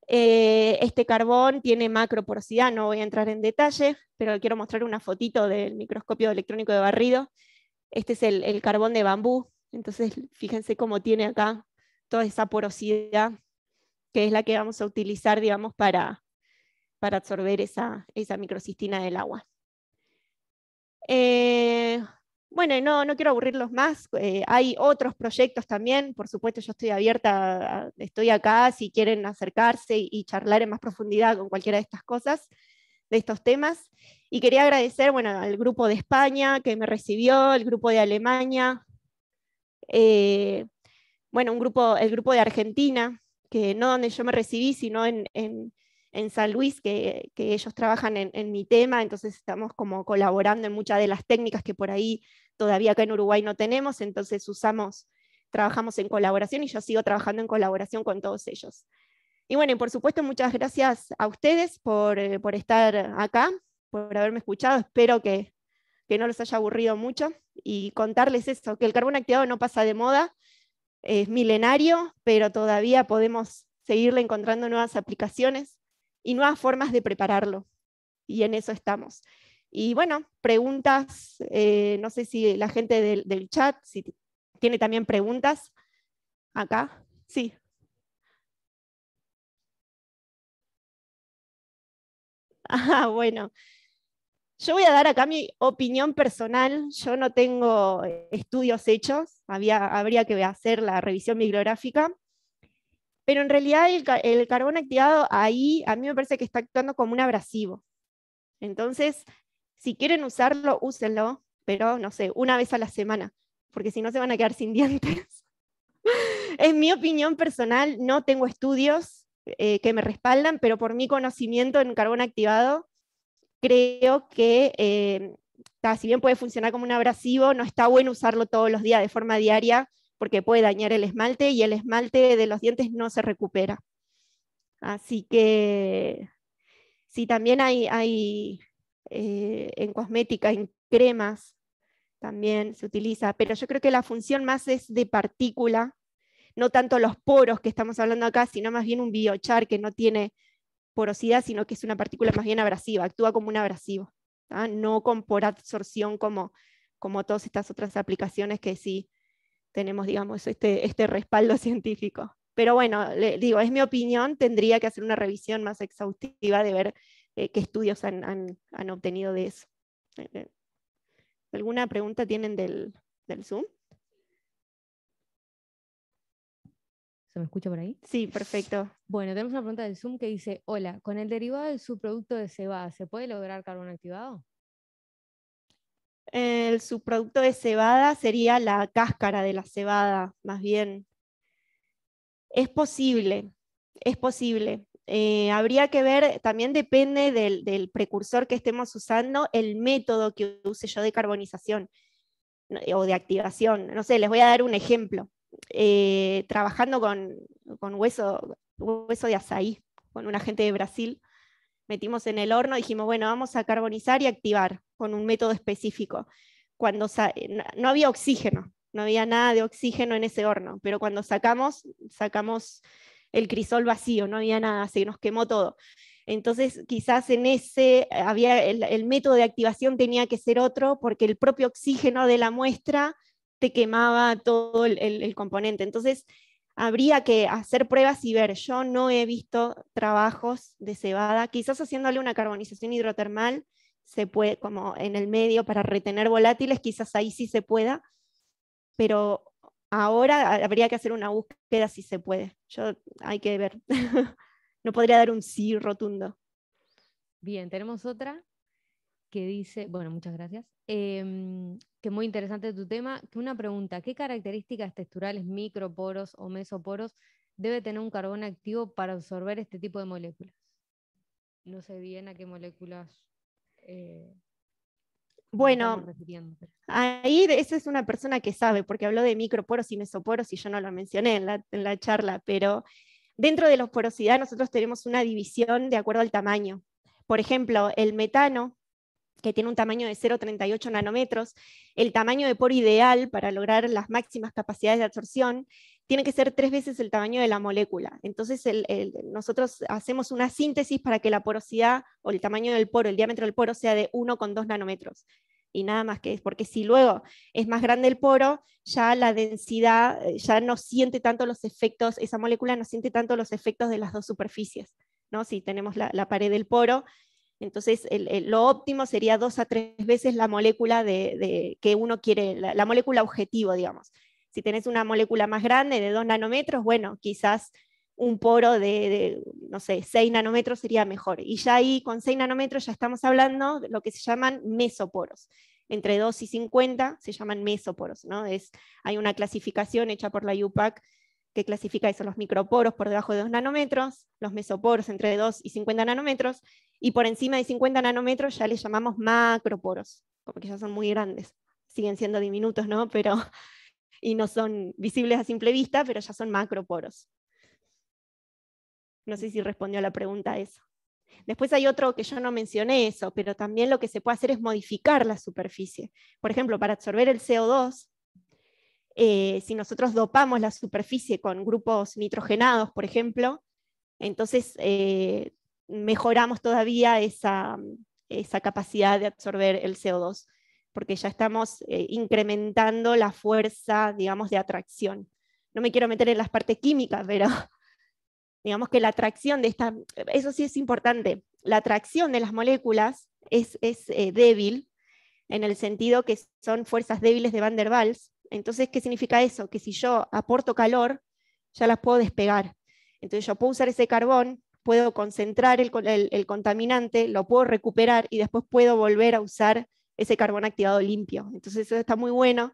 Eh, este carbón tiene macroporosidad, no voy a entrar en detalle, pero quiero mostrar una fotito del microscopio electrónico de barrido. Este es el, carbón de bambú, entonces fíjense cómo tiene acá toda esa porosidad, que es la que vamos a utilizar, digamos, para, para absorber esa, esa microcistina del agua. Eh, bueno, no, quiero aburrirlos más. Eh, hay otros proyectos también. Por supuesto, yo estoy abierta, estoy acá si quieren acercarse y, charlar en más profundidad con cualquiera de estas cosas, de estos temas. Y quería agradecer bueno, al grupo de España que me recibió, el grupo de Alemania, eh, bueno, un grupo, el grupo de Argentina, que no donde yo me recibí, sino en, San Luis, que, ellos trabajan en, en, mi tema, entonces estamos como colaborando en muchas de las técnicas que por ahí todavía acá en Uruguay no tenemos, entonces usamos, trabajamos en colaboración y yo sigo trabajando en colaboración con todos ellos. Y bueno, y por supuesto, muchas gracias a ustedes por, eh, por estar acá, por haberme escuchado. Espero que, que, no los haya aburrido mucho y contarles eso, que el carbón activado no pasa de moda, es milenario, pero todavía podemos seguirle encontrando nuevas aplicaciones y nuevas formas de prepararlo. Y en eso estamos. Y bueno, preguntas, eh, no sé si la gente del, chat, tiene también preguntas acá. Sí. Ah, bueno. Yo voy a dar acá mi opinión personal. Yo no tengo eh, estudios hechos, Había, habría que hacer la revisión bibliográfica, pero en realidad el, el, carbón activado ahí a mí me parece que está actuando como un abrasivo. Entonces, si quieren usarlo, úsenlo, pero no sé, una vez a la semana, porque si no se van a quedar sin dientes. En mi opinión personal, no tengo estudios eh, que me respaldan, pero por mi conocimiento en carbón activado, creo que eh, si bien puede funcionar como un abrasivo, no está bueno usarlo todos los días de forma diaria porque puede dañar el esmalte y el esmalte de los dientes no se recupera. Así que si también hay, hay eh, en cosmética, en cremas también se utiliza, pero yo creo que la función más es de partícula, no tanto los poros que estamos hablando acá, sino más bien un biochar que no tiene porosidad, sino que es una partícula más bien abrasiva, actúa como un abrasivo, no con por absorción como, como todas estas otras aplicaciones que sí tenemos, digamos, este, este respaldo científico. Pero bueno, le, digo, es mi opinión, tendría que hacer una revisión más exhaustiva de ver eh, qué estudios han, obtenido de eso. Eh, eh. ¿Alguna pregunta tienen del, del Zoom? ¿Se me escucha por ahí? Sí, perfecto. Bueno, tenemos una pregunta del Zoom que dice, hola, ¿con el derivado del subproducto de cebada se puede lograr carbono activado? El subproducto de cebada sería la cáscara de la cebada, más bien. Es posible, es posible. Eh, habría que ver, también depende del, precursor que estemos usando, el método que use yo de carbonización eh, o de activación. No sé, les voy a dar un ejemplo. Eh, trabajando con, con hueso, hueso de azaí, con un agente de Brasil, metimos en el horno, y dijimos, bueno, vamos a carbonizar y activar con un método específico. Cuando no había oxígeno, no había nada de oxígeno en ese horno, pero cuando sacamos, sacamos el crisol vacío, no había nada, se nos quemó todo. Entonces, quizás en ese, había el, método de activación tenía que ser otro porque el propio oxígeno de la muestra te quemaba todo el, el componente. Entonces, habría que hacer pruebas y ver. Yo no he visto trabajos de cebada, quizás haciéndole una carbonización hidrotermal, se puede, como en el medio para retener volátiles, quizás ahí sí se pueda, pero Ahora habría que hacer una búsqueda si se puede. Yo hay que ver. no podría dar un sí rotundo. Bien, tenemos otra que dice, bueno, muchas gracias, eh, que muy interesante tu tema, que una pregunta, ¿qué características texturales microporos o mesoporos debe tener un carbón activo para absorber este tipo de moléculas? No sé bien a qué moléculas eh, bueno, ahí esa es una persona que sabe, porque habló de microporos y mesoporos y yo no lo mencioné en la, charla, pero dentro de la porosidad nosotros tenemos una división de acuerdo al tamaño. Por ejemplo, el metano, que tiene un tamaño de 0,38 nanómetros, el tamaño de poro ideal para lograr las máximas capacidades de absorción tiene que ser tres veces el tamaño de la molécula. Entonces, nosotros hacemos una síntesis para que la porosidad o el tamaño del poro, el diámetro del poro, sea de 1,2 nanómetros y nada más que es, porque si luego es más grande el poro, ya la densidad, eh, ya no siente tanto los efectos, esa molécula no siente tanto los efectos de las dos superficies, ¿no? Si tenemos la, pared del poro, entonces lo óptimo sería dos a tres veces la molécula de, que uno quiere, la, molécula objetivo, digamos. Si tenés una molécula más grande de dos nanómetros, bueno, quizás un poro de, no sé, 6 nanómetros sería mejor. Y ya ahí con 6 nanómetros ya estamos hablando de lo que se llaman mesoporos. Entre 2 y 50 se llaman mesoporos. ¿no? Es, hay una clasificación hecha por la UPAC que clasifica eso, los microporos por debajo de 2 nanómetros, los mesoporos entre 2 y 50 nanómetros, y por encima de 50 nanómetros ya les llamamos macroporos, porque ya son muy grandes. Siguen siendo diminutos, ¿no? Pero, y no son visibles a simple vista, pero ya son macroporos. No sé si respondió a la pregunta eso. Después hay otro que yo no mencioné eso, pero también lo que se puede hacer es modificar la superficie. Por ejemplo, para absorber el CO2, eh, si nosotros dopamos la superficie con grupos nitrogenados, por ejemplo, entonces eh, mejoramos todavía esa, capacidad de absorber el CO2, porque ya estamos eh, incrementando la fuerza, digamos, de atracción. No me quiero meter en las partes químicas, pero digamos que la atracción de esta, eso sí es importante, la atracción de las moléculas es, eh, débil en el sentido que son fuerzas débiles de Van der Waals. Entonces, ¿qué significa eso? Que si yo aporto calor, ya las puedo despegar. Entonces yo puedo usar ese carbón, puedo concentrar el, el contaminante, lo puedo recuperar y después puedo volver a usar ese carbón activado limpio. Entonces eso está muy bueno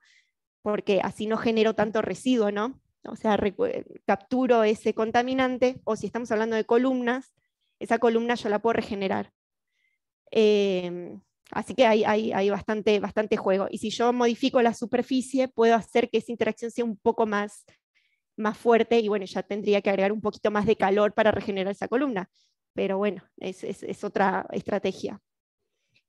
porque así no genero tanto residuo, ¿no? o sea, eh, capturo ese contaminante, o si estamos hablando de columnas, esa columna yo la puedo regenerar. Em, así que hay, bastante, bastante, juego. Y si yo modifico la superficie, puedo hacer que esa interacción sea un poco más, más fuerte y bueno, ya tendría que agregar un poquito más de calor para regenerar esa columna. Pero bueno, es, es otra estrategia.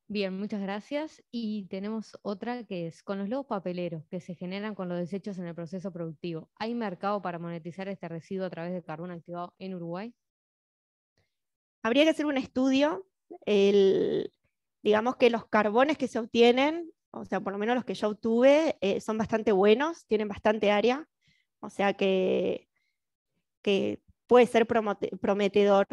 Bien, muchas gracias. Y tenemos otra que es con los lobos papeleros que se generan con los desechos en el proceso productivo. ¿Hay mercado para monetizar este residuo a través de carbón activado en Uruguay? Habría que hacer un estudio. digamos que los carbones que se obtienen, o sea, por lo menos los que yo obtuve, eh, son bastante buenos, tienen bastante área. O sea que, que puede ser prometedor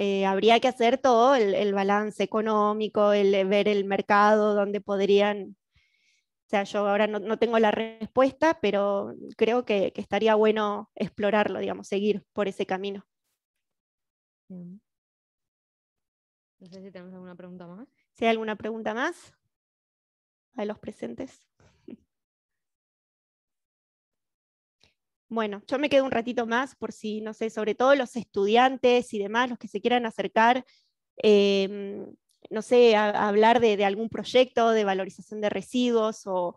eh, habría que hacer todo el, balance económico, el eh, ver el mercado, donde podrían... O sea, yo ahora no, tengo la respuesta, pero creo que, estaría bueno explorarlo, digamos, seguir por ese camino. No sé si tenemos alguna pregunta más. Si hay alguna pregunta más a los presentes. Bueno, yo me quedo un ratito más por si, no sé, sobre todo los estudiantes y demás, los que se quieran acercar, em, no sé, hablar de, algún proyecto de valorización de residuos o,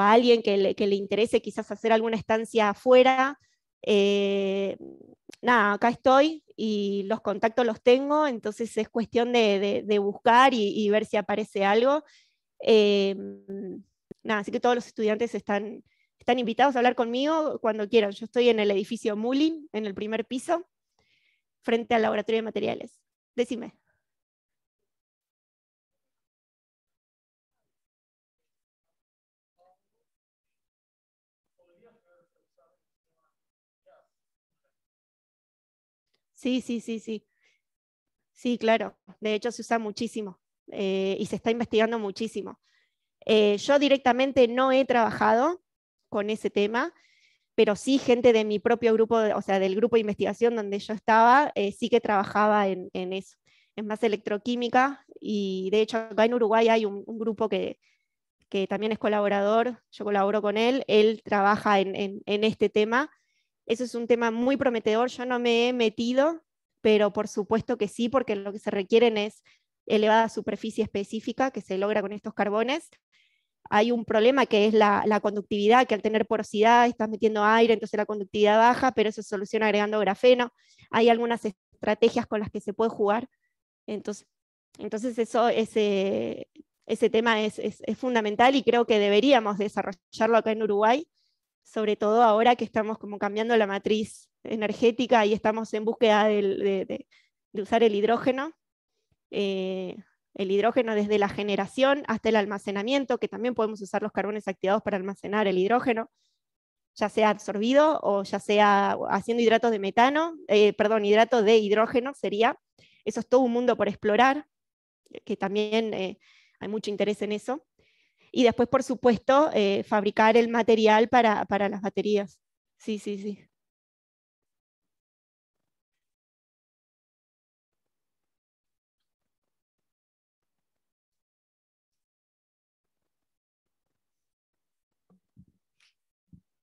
a alguien que le, interese quizás hacer alguna estancia afuera. Eh, nada, acá estoy y los contactos los tengo, entonces es cuestión de, buscar y, ver si aparece algo. Em, nada, así que todos los estudiantes están están invitados a hablar conmigo cuando quieran. Yo estoy en el edificio Mullin, en el primer piso, frente al laboratorio de materiales. Decime. Sí, sí, sí, sí. Sí, claro. De hecho, se usa muchísimo eh, y se está investigando muchísimo. Eh, yo directamente no he trabajado con ese tema, pero sí gente de mi propio grupo, o sea, del grupo de investigación donde yo estaba, eh, sí que trabajaba en, eso, es más electroquímica, y de hecho acá en Uruguay hay un, grupo que, también es colaborador, yo colaboro con él, él trabaja en, este tema. Eso es un tema muy prometedor, yo no me he metido, pero por supuesto que sí, porque lo que se requieren es elevada superficie específica que se logra con estos carbones hay un problema que es la, conductividad, que al tener porosidad estás metiendo aire, entonces la conductividad baja, pero eso se soluciona agregando grafeno. Hay algunas estrategias con las que se puede jugar. Entonces, entonces eso, ese, ese tema es, es, fundamental y creo que deberíamos desarrollarlo acá en Uruguay, sobre todo ahora que estamos como cambiando la matriz energética y estamos en búsqueda de, de, usar el hidrógeno. Eh, el hidrógeno desde la generación hasta el almacenamiento, que también podemos usar los carbones activados para almacenar el hidrógeno, ya sea absorbido o ya sea haciendo hidratos de metano, eh, perdón, hidrato de hidrógeno sería. Eso es todo un mundo por explorar, que también eh, hay mucho interés en eso. Y después, por supuesto, eh, fabricar el material para las baterías. Sí, sí, sí.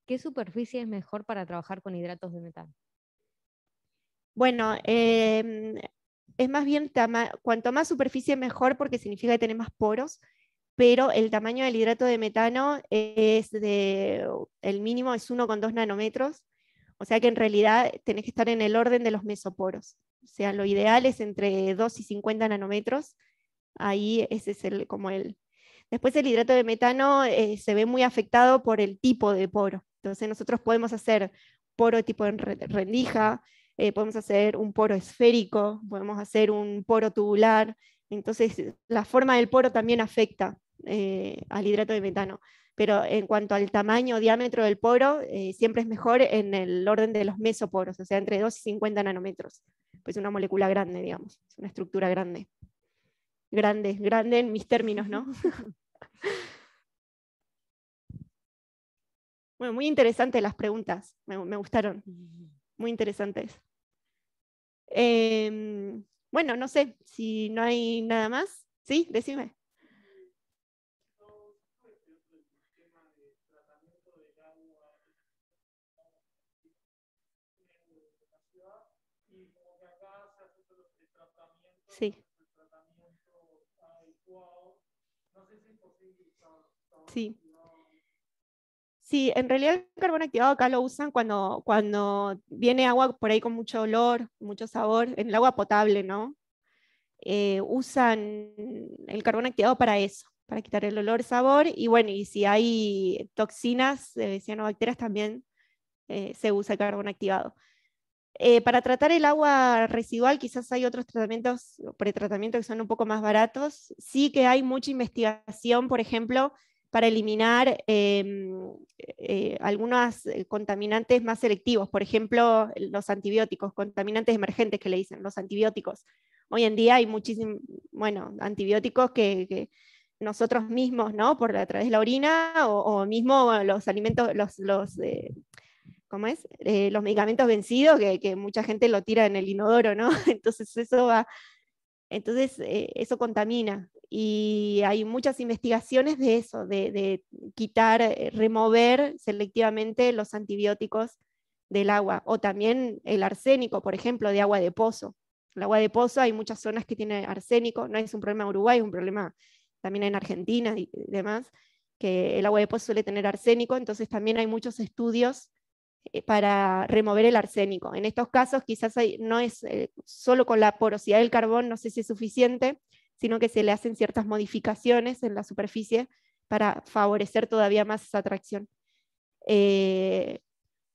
¿qué superficie es mejor para trabajar con hidratos de metano? Bueno, em, es más bien cuanto más superficie mejor porque significa que más poros, pero el tamaño del hidrato de metano es de, el mínimo es 1,2 nanómetros, o sea que en realidad tenés que estar en el orden de los mesoporos. O sea, lo ideal es entre 2 y 50 nanómetros. Ahí ese es el, como el... Después el hidrato de metano eh, se ve muy afectado por el tipo de poro. Entonces nosotros podemos hacer poro tipo rendija, eh, podemos hacer un poro esférico, podemos hacer un poro tubular. Entonces la forma del poro también afecta eh, al hidrato de metano. Pero en cuanto al tamaño o diámetro del poro, eh, siempre es mejor en el orden de los mesoporos, o sea, entre 2 y 50 nanómetros. Pues una molécula grande, digamos, es una estructura grande. Grande, grande en mis términos, ¿no? Bueno, muy interesantes las preguntas, me, gustaron. Muy interesantes. Em, bueno, no sé si no hay nada más. Sí, decime. Sí. Sí. Sí, en realidad el carbón activado acá lo usan cuando, cuando viene agua por ahí con mucho olor, mucho sabor, en el agua potable, ¿no? Eh, usan el carbón activado para eso, para quitar el olor, sabor, y bueno, y si hay toxinas, eh, cianobacterias también eh, se usa el carbón activado. Eh, para tratar el agua residual, quizás hay otros tratamientos, pretratamientos que son un poco más baratos. Sí que hay mucha investigación, por ejemplo, para eliminar em, eh, algunos eh, contaminantes más selectivos, por ejemplo, los antibióticos, contaminantes emergentes que le dicen, los antibióticos. Hoy en día hay muchísimos, bueno, antibióticos que, nosotros mismos, ¿no? Por, a través de la orina o, mismo los alimentos, los, eh, es? los medicamentos vencidos que, que, mucha gente lo tira en el inodoro, ¿no? Entonces eso va entonces, eh, eso contamina y hay muchas investigaciones de eso, de, quitar, eh, remover selectivamente los antibióticos del agua o también el arsénico, por ejemplo, de agua de pozo. El agua de pozo hay muchas zonas que tienen arsénico, no es un problema en Uruguay, es un problema también en Argentina y demás, que el agua de pozo suele tener arsénico, entonces también hay muchos estudios eh, para remover el arsénico. En estos casos quizás no es eh, solo con la porosidad del carbón, no sé si es suficiente, sino que se le hacen ciertas modificaciones en la superficie para favorecer todavía más esa atracción. Eh,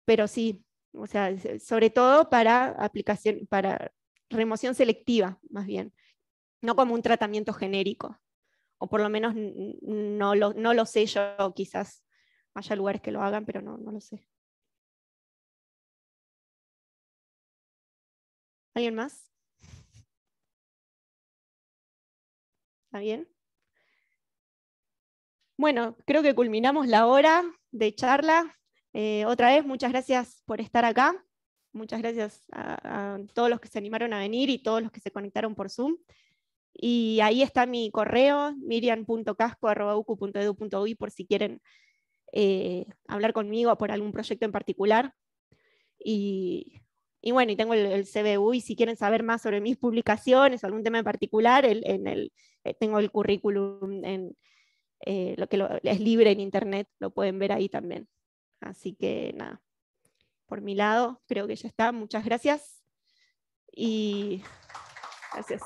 pero sí, o sea, sobre todo para aplicación, para remoción selectiva, más bien, no como un tratamiento genérico, o por lo menos no lo, no lo sé yo, quizás haya lugares que lo hagan, pero no lo sé. ¿Alguien más? ¿Está bien? Bueno, creo que culminamos la hora de charla. Eh, otra vez, muchas gracias por estar acá. Muchas gracias a, todos los que se animaron a venir y todos los que se conectaron por Zoom. Y ahí está mi correo, Y por si quieren eh, hablar conmigo por algún proyecto en particular. Y y bueno, y tengo el, CBU y si quieren saber más sobre mis publicaciones, algún tema en particular, eh, tengo el currículum en eh, lo que es libre en internet, lo pueden ver ahí también. Así que nada, por mi lado, creo que ya está. Muchas gracias. Y gracias.